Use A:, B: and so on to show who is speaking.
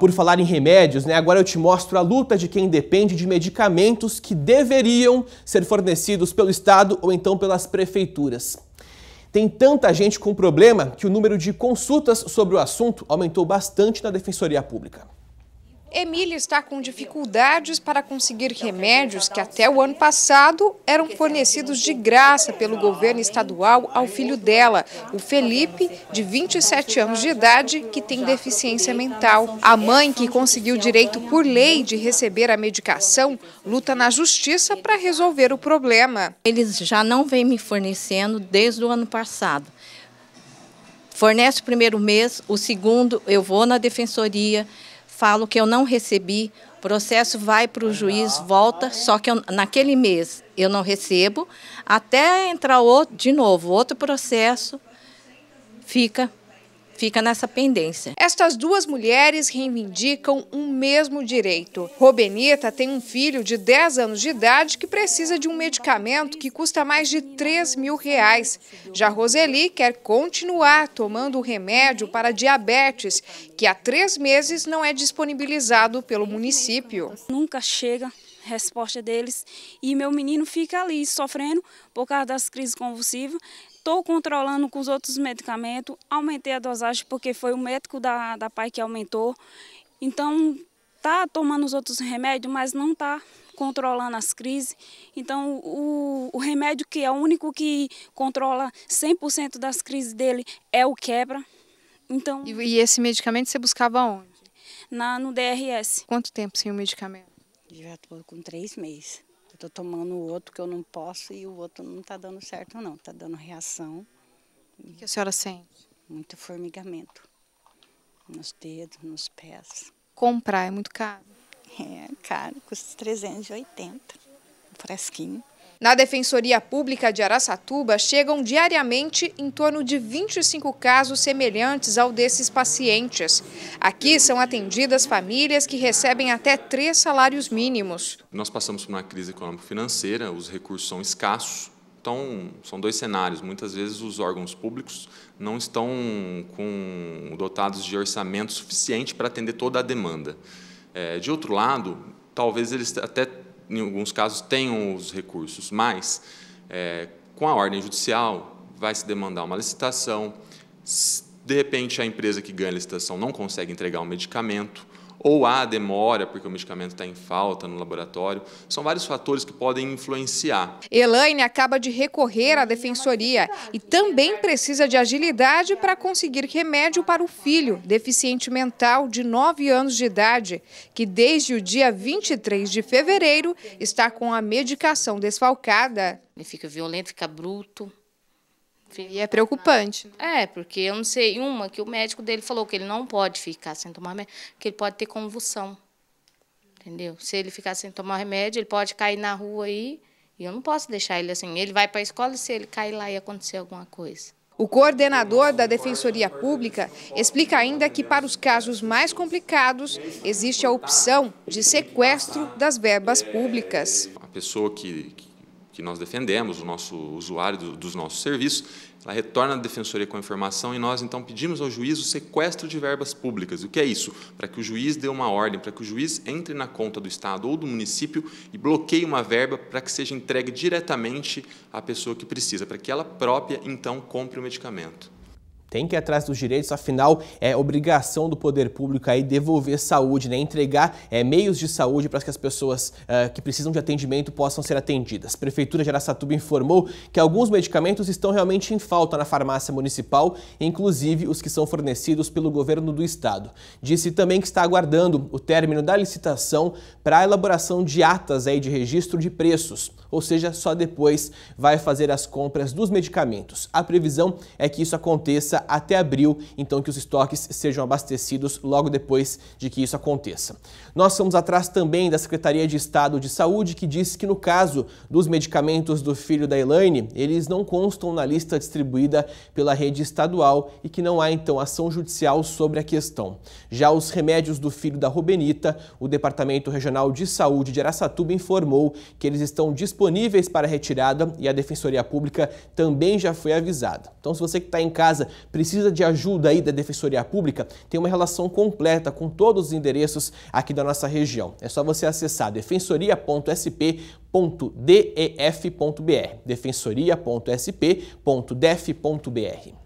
A: Por falar em remédios, né, agora eu te mostro a luta de quem depende de medicamentos que deveriam ser fornecidos pelo Estado ou então pelas prefeituras. Tem tanta gente com problema que o número de consultas sobre o assunto aumentou bastante na Defensoria Pública.
B: Emília está com dificuldades para conseguir remédios que até o ano passado eram fornecidos de graça pelo governo estadual ao filho dela, o Felipe, de 27 anos de idade, que tem deficiência mental. A mãe, que conseguiu direito por lei de receber a medicação, luta na justiça para resolver o problema. Eles já não vêm me fornecendo desde o ano passado. Fornece o primeiro mês, o segundo eu vou na defensoria, falo que eu não recebi, processo vai para o juiz, volta, só que eu, naquele mês eu não recebo, até entrar outro, de novo outro processo, fica fica nessa pendência. Estas duas mulheres reivindicam um mesmo direito. Robenita tem um filho de 10 anos de idade que precisa de um medicamento que custa mais de 3 mil reais. Já Roseli quer continuar tomando o remédio para diabetes, que há três meses não é disponibilizado pelo município. Nunca chega resposta deles e meu menino fica ali sofrendo por causa das crises convulsivas. Estou controlando com os outros medicamentos, aumentei a dosagem porque foi o médico da, da pai que aumentou. Então, tá tomando os outros remédios, mas não tá controlando as crises. Então, o, o remédio que é o único que controla 100% das crises dele é o quebra. Então, e, e esse medicamento você buscava onde? Na, no DRS. Quanto tempo sem o medicamento?
A: Já estou com três meses. Estou tomando o outro que eu não posso e o outro não está dando certo, não. Está dando reação. O que a senhora sente? Muito formigamento nos dedos, nos pés.
B: Comprar é muito caro?
A: É, caro, custa 380, fresquinho.
B: Na Defensoria Pública de Araçatuba, chegam diariamente em torno de 25 casos semelhantes ao desses pacientes. Aqui são atendidas famílias que recebem até três salários mínimos.
C: Nós passamos por uma crise econômico-financeira, os recursos são escassos, então, são dois cenários. Muitas vezes os órgãos públicos não estão com, dotados de orçamento suficiente para atender toda a demanda. É, de outro lado, talvez eles até em alguns casos, tenham os recursos, mas é, com a ordem judicial vai se demandar uma licitação, de repente a empresa que ganha a licitação não consegue entregar o um medicamento, ou há demora porque o medicamento está em falta no laboratório. São vários fatores que podem influenciar.
B: Elaine acaba de recorrer à defensoria e também precisa de agilidade para conseguir remédio para o filho, deficiente mental de 9 anos de idade, que desde o dia 23 de fevereiro está com a medicação desfalcada. Ele fica violento, fica bruto, e é preocupante. Né? É, porque eu não sei, uma que o médico dele falou que ele não pode ficar sem tomar remédio, que ele pode ter convulsão. Entendeu? Se ele ficar sem tomar remédio, ele pode cair na rua aí, e eu não posso deixar ele assim. Ele vai para a escola e se ele cair lá e acontecer alguma coisa. O coordenador da Defensoria Pública explica ainda que para os casos mais complicados existe a opção de sequestro das verbas públicas.
C: A pessoa que, que nós defendemos, o nosso usuário do, dos nossos serviços, ela retorna à defensoria com a informação e nós então pedimos ao juiz o sequestro de verbas públicas. O que é isso? Para que o juiz dê uma ordem, para que o juiz entre na conta do estado ou do município e bloqueie uma verba para que seja entregue diretamente à pessoa que precisa, para que ela própria então compre o medicamento
A: tem que ir atrás dos direitos, afinal é obrigação do poder público aí devolver saúde, né? entregar é, meios de saúde para que as pessoas é, que precisam de atendimento possam ser atendidas. A Prefeitura de Araçatuba informou que alguns medicamentos estão realmente em falta na farmácia municipal, inclusive os que são fornecidos pelo governo do estado. Disse também que está aguardando o término da licitação para a elaboração de atas aí de registro de preços, ou seja, só depois vai fazer as compras dos medicamentos. A previsão é que isso aconteça até abril, então que os estoques sejam abastecidos logo depois de que isso aconteça. Nós fomos atrás também da Secretaria de Estado de Saúde, que disse que no caso dos medicamentos do filho da Elaine, eles não constam na lista distribuída pela rede estadual e que não há então ação judicial sobre a questão. Já os remédios do filho da Rubenita, o Departamento Regional de Saúde de Araçatuba informou que eles estão disponíveis para retirada e a Defensoria Pública também já foi avisada. Então, se você que está em casa precisa de ajuda aí da Defensoria Pública, tem uma relação completa com todos os endereços aqui da nossa região. É só você acessar defensoria.sp.def.br, defensoria.sp.def.br.